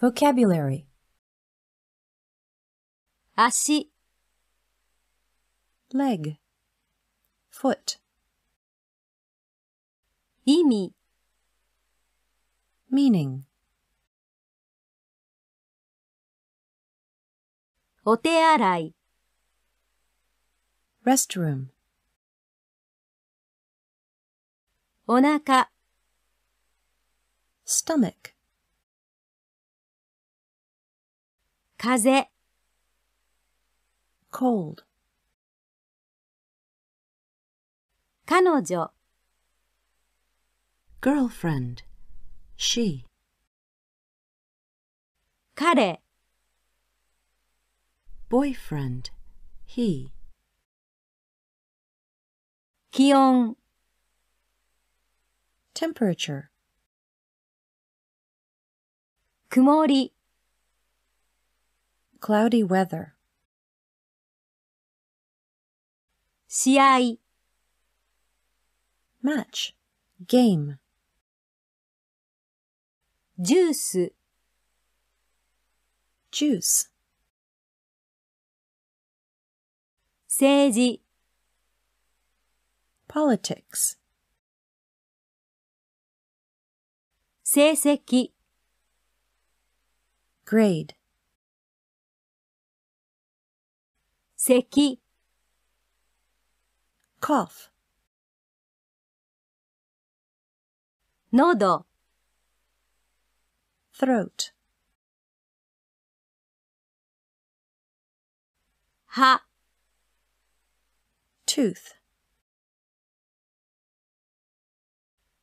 Vocabulary 足 leg foot 意味 meaning お手洗い restroom お腹 stomach 風 cold 彼女 girlfriend she 彼 boyfriend he 気温 temperature 曇り cloudy weather. 試合 match, game. ジュース juice. 政治 politics. 成績 grade 咳 cough 喉 throat 歯 tooth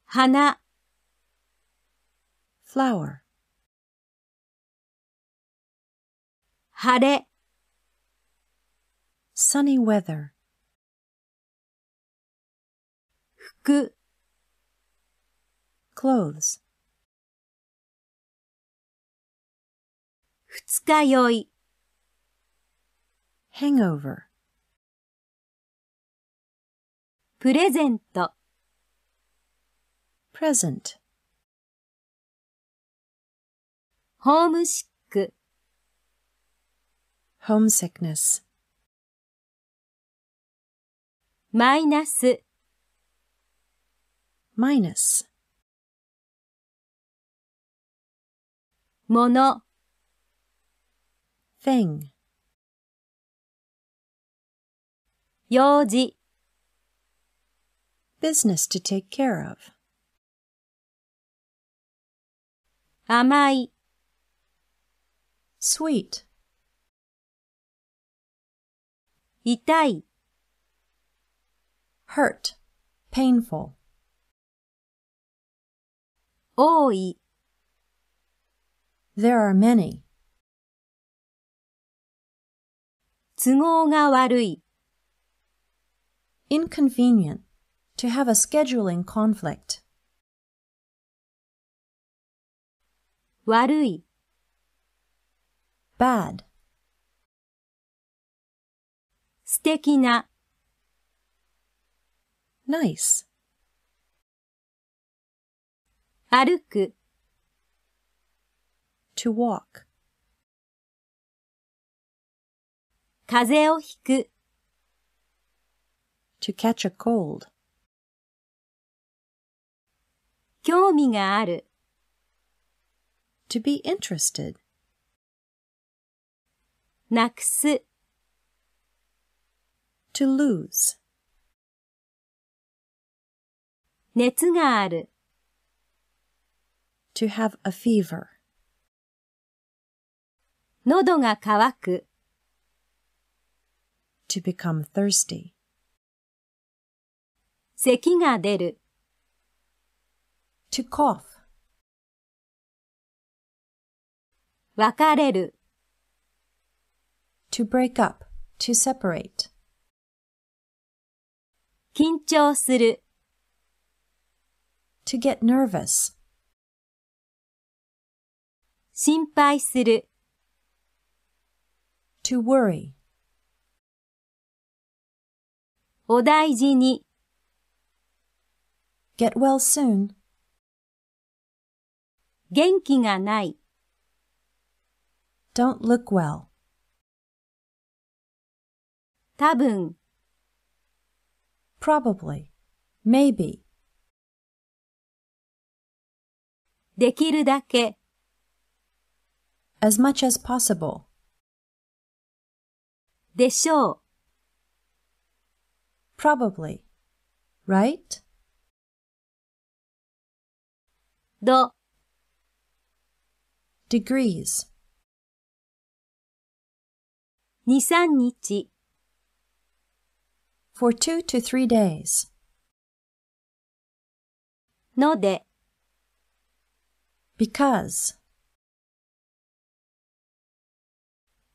花 flower 晴れ sunny weather. 服 clothes. 二日酔い hangover. Present present. Homesick homesickness. マイナス minus もの thing 用事 business to take care of 甘い sweet 痛い hurt, painful. 多い There are many. 都合が悪い Inconvenient. To have a scheduling conflict. 悪い Bad. 素敵な nice. 歩く to walk. 風邪をひく to catch a cold. 興味がある to be interested. なくす to lose. 熱がある。to have a fever. 喉が渇く。to become thirsty. 咳が出る。to cough. 別れる。to break up, to separate. 緊張する。to get nervous. 心配する to worry. お大事に get well soon. 元気がない don't look well. Tabun. probably, maybe. できるだけ as much as possible でしょう probably right 度 degrees 23日 for two to three days ので because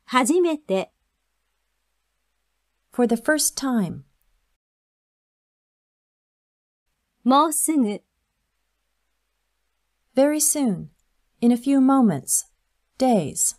初めて for the first time もうすぐ very soon in a few moments days